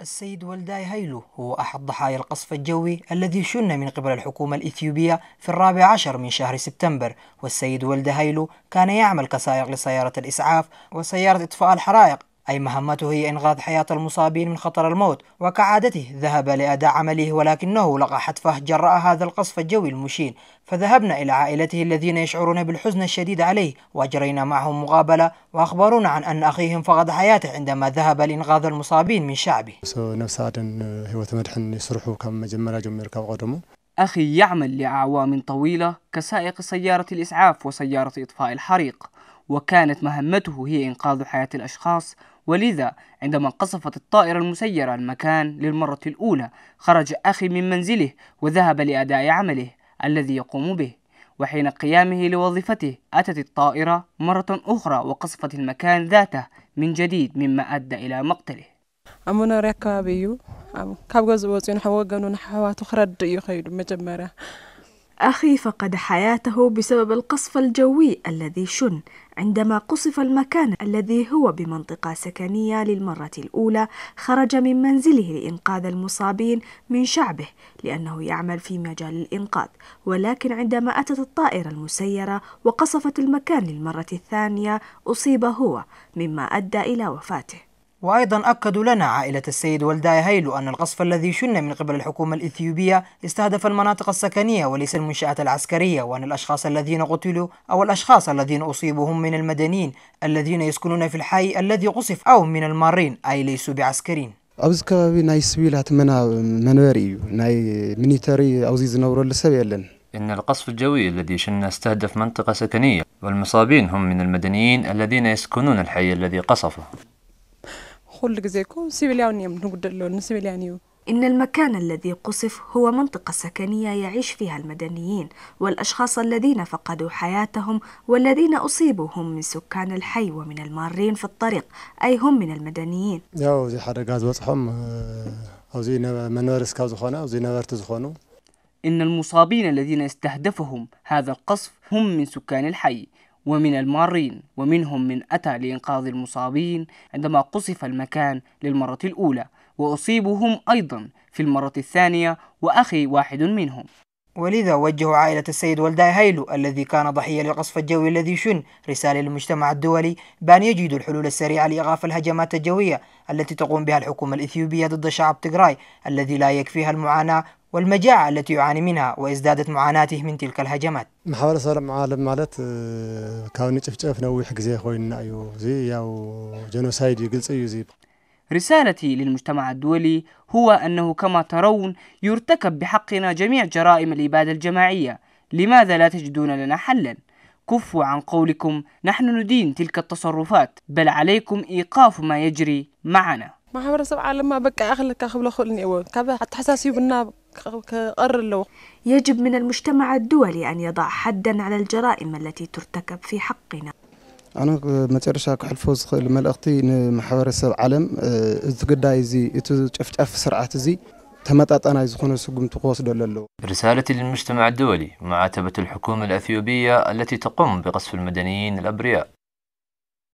السيد ولداي هيلو هو أحد ضحايا القصف الجوي الذي شن من قبل الحكومة الإثيوبية في الرابع عشر من شهر سبتمبر والسيد ولدا هيلو كان يعمل كسائق لسيارة الإسعاف وسيارة إطفاء الحرائق أي مهمته هي إنقاذ حياة المصابين من خطر الموت وكعادته ذهب لأداء عمله ولكنه لقى حتفه جراء هذا القصف الجوي المشين فذهبنا إلى عائلته الذين يشعرون بالحزن الشديد عليه وأجرينا معهم مقابلة وأخبرونا عن أن أخيهم فقد حياته عندما ذهب لإنقاذ المصابين من شعبه أخي يعمل لأعوام طويلة كسائق سيارة الإسعاف وسيارة إطفاء الحريق وكانت مهمته هي إنقاذ حياة الأشخاص ولذا عندما قصفت الطائرة المسيرة المكان للمرة الأولى خرج أخي من منزله وذهب لأداء عمله الذي يقوم به وحين قيامه لوظيفته أتت الطائرة مرة أخرى وقصفت المكان ذاته من جديد مما أدى إلى مقتله أمنا كاب مجمرة أخي فقد حياته بسبب القصف الجوي الذي شن عندما قصف المكان الذي هو بمنطقة سكنية للمرة الأولى خرج من منزله لإنقاذ المصابين من شعبه لأنه يعمل في مجال الإنقاذ ولكن عندما أتت الطائرة المسيرة وقصفت المكان للمرة الثانية أصيب هو مما أدى إلى وفاته وأيضا أكدوا لنا عائلة السيد والداي هيلو أن القصف الذي شن من قبل الحكومة الإثيوبية استهدف المناطق السكنية وليس المنشآت العسكرية وأن الأشخاص الذين قتلوا أو الأشخاص الذين أصيبوا هم من المدنيين الذين يسكنون في الحي الذي قصف أو من المارين أي ليسوا بعسكرين إن القصف الجوي الذي شن استهدف منطقة سكنية والمصابين هم من المدنيين الذين يسكنون الحي الذي قصفه خل جزيكو سيفيليان نقدر سيفيليان إن المكان الذي قصف هو منطقة سكنية يعيش فيها المدنيين والأشخاص الذين فقدوا حياتهم والذين أصيبوا هم من سكان الحي ومن المارين في الطريق أي هم من المدنيين ياو زي حرقات وصحهم أو زي منورس كاو زخونا أو زي نورت زخونو إن المصابين الذين استهدفهم هذا القصف هم من سكان الحي ومن المارين ومنهم من أتى لإنقاذ المصابين عندما قصف المكان للمرة الأولى وأصيبهم أيضا في المرة الثانية وأخي واحد منهم ولذا وجه عائلة السيد والداي هيلو الذي كان ضحية للقصف الجوي الذي شن رسالة للمجتمع الدولي بأن يجدوا الحلول السريعة لإيقاف الهجمات الجوية التي تقوم بها الحكومة الإثيوبية ضد شعب تجراي الذي لا يكفيها المعاناة والمجاعة التي يعاني منها وازدادت معاناته من تلك الهجمات محاولة صار معالم مالت آه، كاوني شفت حق زي خوين أيو زي أو جنوسايد يقلص أيو زي رسالتي للمجتمع الدولي هو أنه كما ترون يرتكب بحقنا جميع جرائم الإبادة الجماعية لماذا لا تجدون لنا حلا؟ كفوا عن قولكم نحن ندين تلك التصرفات بل عليكم إيقاف ما يجري معنا لما ዓለማ أخلك ኣኽሊ ካኽብሎ ክእልኒ እዎ ካብ ኣተሓሳሲቡና كقر له يجب من المجتمع الدولي أن يضع حدا على الجرائم التي ترتكب في حقنا ኣነ መጨረሻ ክሕልፎ ዝኽእል መልእኽቲ ንማሕበረሰብ ዓለም እዚ ጉዳይ እዚ እቲ ጨፍጨፍ ስርዓት أنا يزخون زخون تقوس دللو رسالة للمجتمع الدولي معاتبة الحكومة الأثيوبية التي تقوم بقصف المدنيين الأبرياء